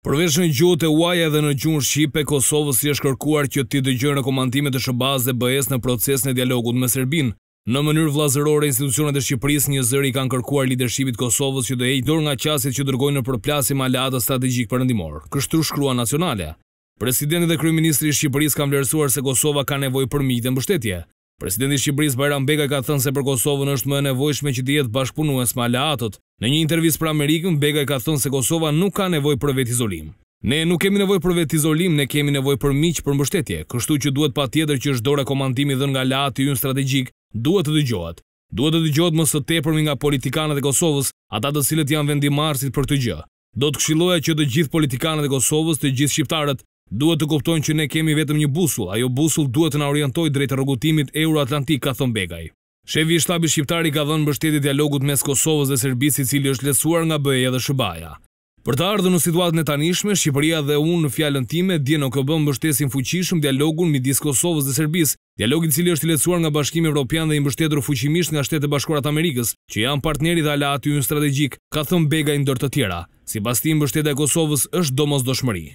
Përveç në gjuhët e uaja dhe në gjuhën shqipe, Kosovës si është kërkuar që ti dëgjojë rekomandimet e sba dhe be në procesin e dialogut me Serbin. Në mënyrë vllazërore institucionet e Shqipërisë një zëri kanë kërkuar leadershipit Kosovës që të heqë dorë nga qasit që dërgojnë në përplasim me aleatë strategjik perëndimor. Kështu shkrua Nacionale. Presidenti dhe kryeministri i Shqipërisë kanë vlerësuar se Kosova ka nevojë për mjetë mbështetje. Presidenti i Shqipërisë Bajram Begaj ka thënë se për Kosovën është më nevojshme që të bashkëpunues me aleatët Në një intervjis për Amerikën, Begaj ka thënë se Kosova nuk ka nevoj për vetë izolim. Ne nuk kemi nevoj për vetë izolim, ne kemi nevoj për miqë për mbështetje, kështu që duhet pa tjetër që është dore komandimi dhe nga latë i unë strategjik, duhet të dygjohat. Duhet të dygjohat mësë të tepërmi nga politikanët e Kosovës, ata të cilët janë vendimarsit për të gjë. Do të këshiloja që të gjithë politikanët e Kosovës, të gjithë shqiptarët, duhet të kuptojnë që ne kemi vetëm një busull, ajo busull duhet të na orientoj drejtë Euro-Atlantik, ka thonë Begaj. Shefi i shtabi Shqiptari ka dhënë mbështetje dialogut mes Kosovës dhe Serbisë i cili është lesuar nga BE-ja dhe SHBA-ja. Për të ardhur në situatën e tanishme, Shqipëria dhe unë në fjalën time dieno që bëm fuqishëm dialogun midis Kosovës dhe Serbisë, dialog i cili është lecuar nga Bashkimi Evropian dhe i mbështetur fuqimisht nga Shtetet e Bashkuara të Amerikës, që janë partneri dhe alati ynë strategjik, ka thënë Bega i ndër të tjera, sipas të mbështetja e Kosovës është domosdoshmëri.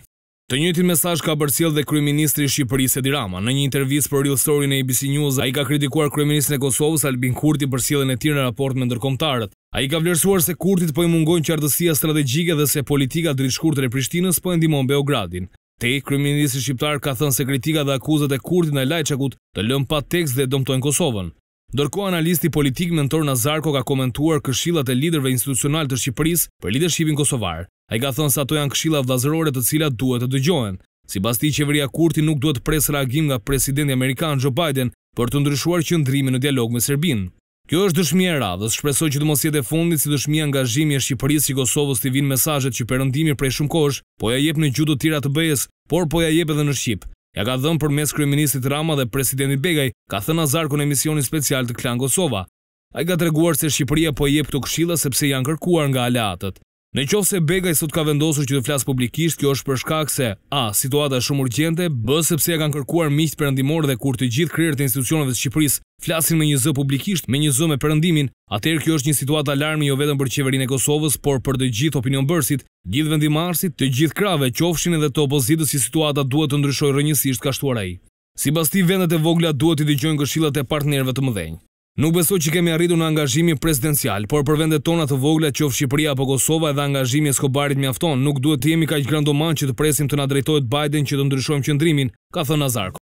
Të njëjtin mesazh ka bërë dhe kryeministri i Shqipërisë Rama. Në një intervistë për Real Story në ABC News, ai ka kritikuar kryeministin e Kosovës Albin Kurti për sjelljen e tij në raport me ndërkombëtarët. Ai ka vlerësuar se Kurtit po i mungojnë qartësia strategjike dhe se politika drejtshkurtre e Prishtinës po e ndihmon Beogradin. Te kryeministri shqiptar ka thënë se kritika dhe akuzat e Kurtit ndaj Lajçakut të lëm pa tekst dhe dëmtojnë Kosovën. Ndërkohë analisti politik Mentor Nazarko ka komentuar këshillat e liderëve institucional të Shqipërisë për leadershipin kosovar. A i ka thënë sa to janë këshila vlazërore të cilat duhet të dëgjohen. Si basti qeveria kurti nuk duhet presë reagim nga presidenti Amerikan Joe Biden për të ndryshuar që ndrimi në dialog me Serbin. Kjo është dëshmija e radhës, shpresoj që të mos jetë e fundit si dëshmija nga e Shqipërisë që Kosovës të vinë mesajet që përëndimi prej shumë kosh, po ja jep në gjutë të tira të bëjes, por po ja jep edhe në Shqipë. Ja ka dhëmë për mes Kryeministit Rama dhe Presidentit Begaj, ka thënë azarku në emisioni special të Klan Kosova. A i ka të reguar se Shqipëria po jep të këshila sepse janë kërkuar nga aleatët. Në qovë se Begaj sot ka vendosur që të flasë publikisht, kjo është për shkak se A. Situata shumë urgjente, B. Sepse e kanë kërkuar miqtë përëndimor dhe kur të gjithë kryerët e institucionëve të Shqipëris flasin me një zë publikisht, me një zë me përëndimin, atër kjo është një situata alarmi jo vetëm për qeverin e Kosovës, por për të gjithë opinion bërsit, gjithë vendimarsit, të gjithë krave, qofshin edhe të opozitës që situata duhet të ndryshoj rënjësisht ka shtuar e. Si vendet e vogla duhet të dëgjojnë këshillat e të Nuk beso që kemi arritur në angazhimi presidencial, por për vendet tona të vogla, ofë Shqipëria apo Kosova, edhe angazhimi i Skobarit mjafton. Nuk duhet të jemi kaq grandoman që të presim të na drejtohet Biden që të ndryshojmë qendrimin, ka thënë Nazarko.